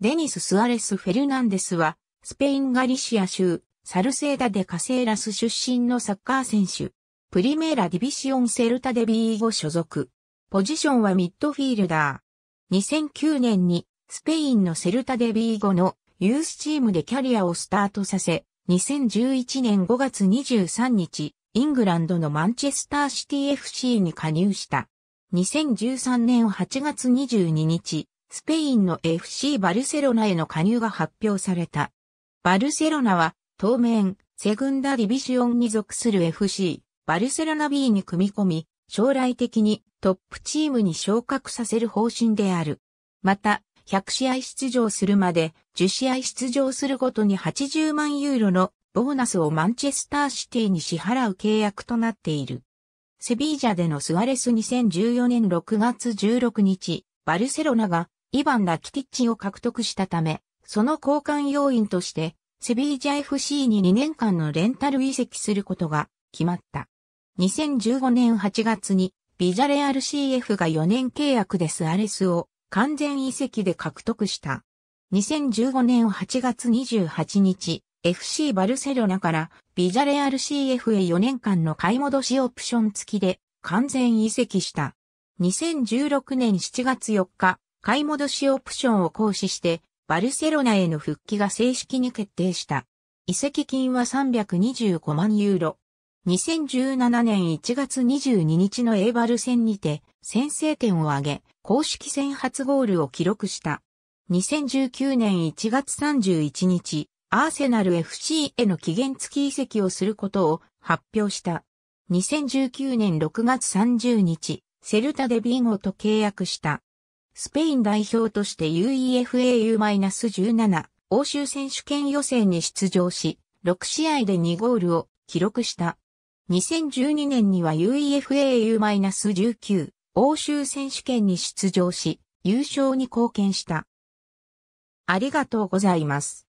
デニス・スアレス・フェルナンデスは、スペイン・ガリシア州、サルセーダ・デ・カセーラス出身のサッカー選手。プリメーラ・ディビシオン・セルタ・デ・ビーゴ所属。ポジションはミッドフィールダー。2009年に、スペインのセルタ・デ・ビーゴのユースチームでキャリアをスタートさせ、2011年5月23日、イングランドのマンチェスターシティ FC に加入した。2013年8月22日、スペインの FC バルセロナへの加入が発表された。バルセロナは、当面、セグンダリビシオンに属する FC、バルセロナ B に組み込み、将来的にトップチームに昇格させる方針である。また、100試合出場するまで、10試合出場するごとに80万ユーロのボーナスをマンチェスターシティに支払う契約となっている。セビージャでのスアレス2014年6月16日、バルセロナがイバン・ラキティッチを獲得したため、その交換要員として、セビージャ FC に2年間のレンタル移籍することが決まった。2015年8月に、ビジャレアル CF が4年契約でスアレスを完全移籍で獲得した。2015年8月28日、FC バルセロナからビジャレアル CF へ4年間の買い戻しオプション付きで完全移籍した。2016年7月4日、買い戻しオプションを行使して、バルセロナへの復帰が正式に決定した。移籍金は325万ユーロ。2017年1月22日のエーバル戦にて先制点を挙げ、公式戦初ゴールを記録した。2019年1月31日、アーセナル FC への期限付き移籍をすることを発表した。2019年6月30日、セルタでビンゴと契約した。スペイン代表として UEFAU-17 欧州選手権予選に出場し、6試合で2ゴールを記録した。2012年には UEFAU-19 欧州選手権に出場し、優勝に貢献した。ありがとうございます。